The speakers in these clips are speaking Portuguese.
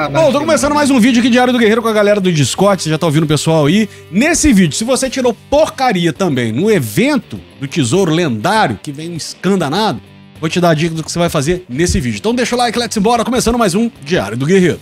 Ah, bom, tô começando mais um vídeo aqui Diário do Guerreiro com a galera do Discord, você já tá ouvindo o pessoal aí. Nesse vídeo, se você tirou porcaria também no evento do Tesouro Lendário, que vem um escandanado, vou te dar a dica do que você vai fazer nesse vídeo. Então deixa o like, let's embora, começando mais um Diário do Guerreiro.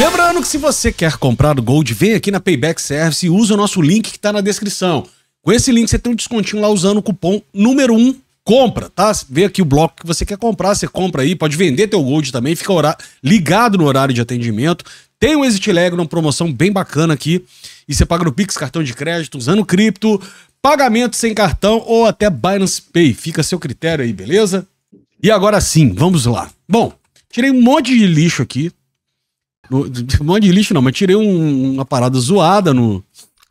Lembrando que se você quer comprar Gold, vem aqui na Payback Service e usa o nosso link que tá na descrição. Com esse link você tem um descontinho lá usando o cupom número 1 compra, tá? Vê aqui o bloco que você quer comprar, você compra aí, pode vender teu Gold também, fica ligado no horário de atendimento. Tem o um Exit Lag, uma promoção bem bacana aqui. E você paga no Pix, cartão de crédito, usando cripto, pagamento sem cartão ou até Binance Pay. Fica a seu critério aí, beleza? E agora sim, vamos lá. Bom, tirei um monte de lixo aqui. um monte de lixo não, mas tirei um, uma parada zoada no,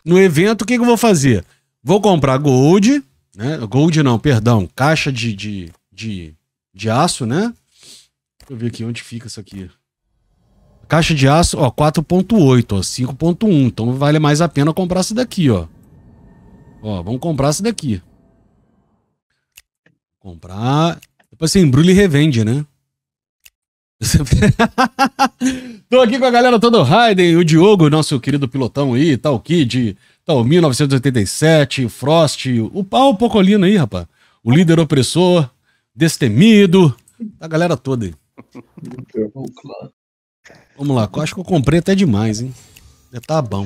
no evento. O que, que eu vou fazer? Vou comprar Gold né? Gold não, perdão. Caixa de, de, de, de aço, né? Deixa eu ver aqui onde fica isso aqui. Caixa de aço, ó, 4.8, ó, 5.1. Então vale mais a pena comprar isso daqui, ó. Ó, vamos comprar isso daqui. Comprar. Depois você embrulha e revende, né? Tô aqui com a galera toda, o Raiden, o Diogo, nosso querido pilotão aí, tal, Kid, Tá, então, 1987, Frost, o pau o Pocolino né, aí, rapaz. O líder opressor, destemido, a galera toda aí. Vamos lá, acho que eu comprei até demais, hein? Já tá bom.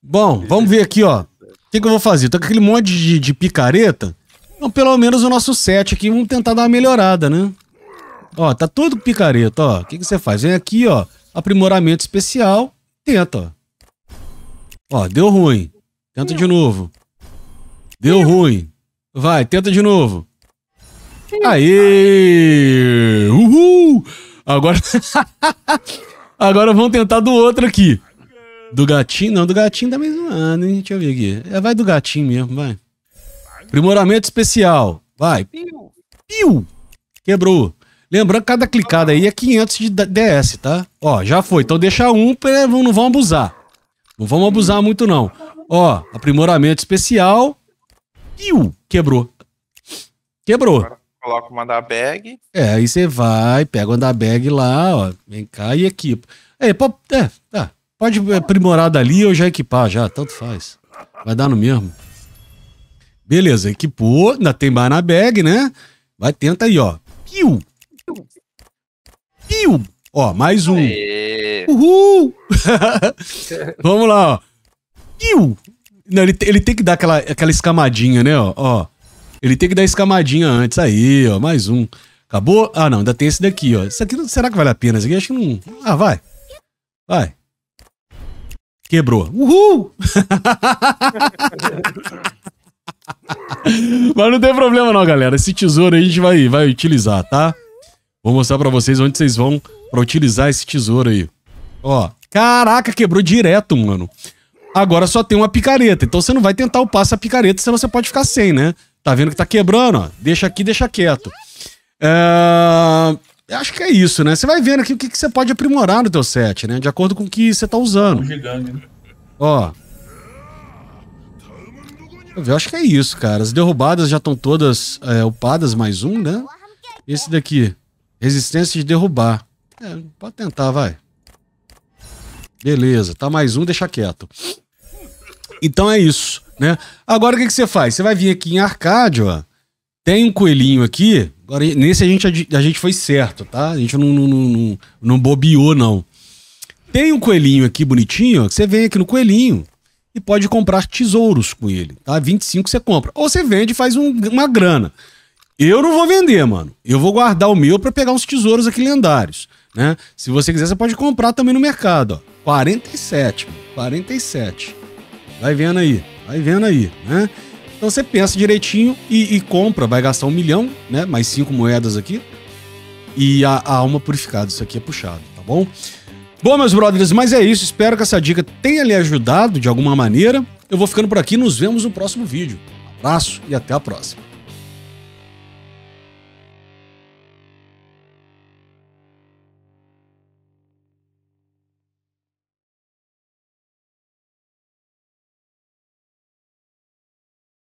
Bom, vamos ver aqui, ó. O que, que eu vou fazer? Tô com aquele monte de, de picareta. Então, pelo menos o nosso set aqui, vamos tentar dar uma melhorada, né? Ó, tá tudo picareta, ó. O que, que você faz? Vem aqui, ó, aprimoramento especial, tenta, ó. Ó, deu ruim. Tenta de novo. Deu ruim. Vai, tenta de novo. Aê! Uhul! Agora. Agora vamos tentar do outro aqui. Do gatinho? Não, do gatinho da tá mesma ano, hein? Deixa eu ver aqui. É, vai do gatinho mesmo, vai. Primoramento especial. Vai. Piu! Quebrou. Lembrando que cada clicada aí é 500 de DS, tá? Ó, já foi. Então deixa um, não vão abusar. Não vamos abusar muito, não. Ó, aprimoramento especial. Iu, quebrou. Quebrou. coloca uma da bag. É, aí você vai, pega uma da bag lá, ó. Vem cá e equipa. É, pode, é, tá. pode aprimorar dali ou já equipar, já. Tanto faz. Vai dar no mesmo. Beleza, equipou. Ainda tem mais na bag, né? Vai, tenta aí, ó. Piu! Piu! Ó, mais um. Aê. Uhul! Vamos lá, ó. Iu! Não, ele, ele tem que dar aquela, aquela escamadinha, né, ó, ó. Ele tem que dar escamadinha antes. Aí, ó, mais um. Acabou? Ah, não, ainda tem esse daqui, ó. esse aqui, será que vale a pena? aqui acho que não... Ah, vai. Vai. Quebrou. Uhul! Mas não tem problema não, galera. Esse tesouro aí a gente vai, vai utilizar, tá? Vou mostrar pra vocês onde vocês vão pra utilizar esse tesouro aí. Ó, caraca, quebrou direto, mano. Agora só tem uma picareta, então você não vai tentar o essa picareta, senão você pode ficar sem, né? Tá vendo que tá quebrando, ó. Deixa aqui, deixa quieto. É... Acho que é isso, né? Você vai vendo aqui o que, que você pode aprimorar no teu set, né? De acordo com o que você tá usando. Ó, eu acho que é isso, cara. As derrubadas já estão todas é, upadas, mais um, né? Esse daqui. Resistência de derrubar. É, pode tentar, vai. Beleza, tá mais um, deixa quieto. Então é isso, né? Agora o que, que você faz? Você vai vir aqui em Arcádio, ó. Tem um coelhinho aqui. Agora, nesse a gente, a gente foi certo, tá? A gente não, não, não, não bobeou, não. Tem um coelhinho aqui bonitinho, ó, você vem aqui no coelhinho e pode comprar tesouros com ele, tá? 25 você compra. Ou você vende e faz um, uma grana. Eu não vou vender, mano. Eu vou guardar o meu para pegar uns tesouros aqui lendários, né? Se você quiser, você pode comprar também no mercado, ó. 47, mano. 47. Vai vendo aí, vai vendo aí, né? Então você pensa direitinho e, e compra, vai gastar um milhão, né? Mais cinco moedas aqui. E a, a alma purificada, isso aqui é puxado, tá bom? Bom, meus brothers, mas é isso. Espero que essa dica tenha lhe ajudado de alguma maneira. Eu vou ficando por aqui, nos vemos no próximo vídeo. abraço e até a próxima.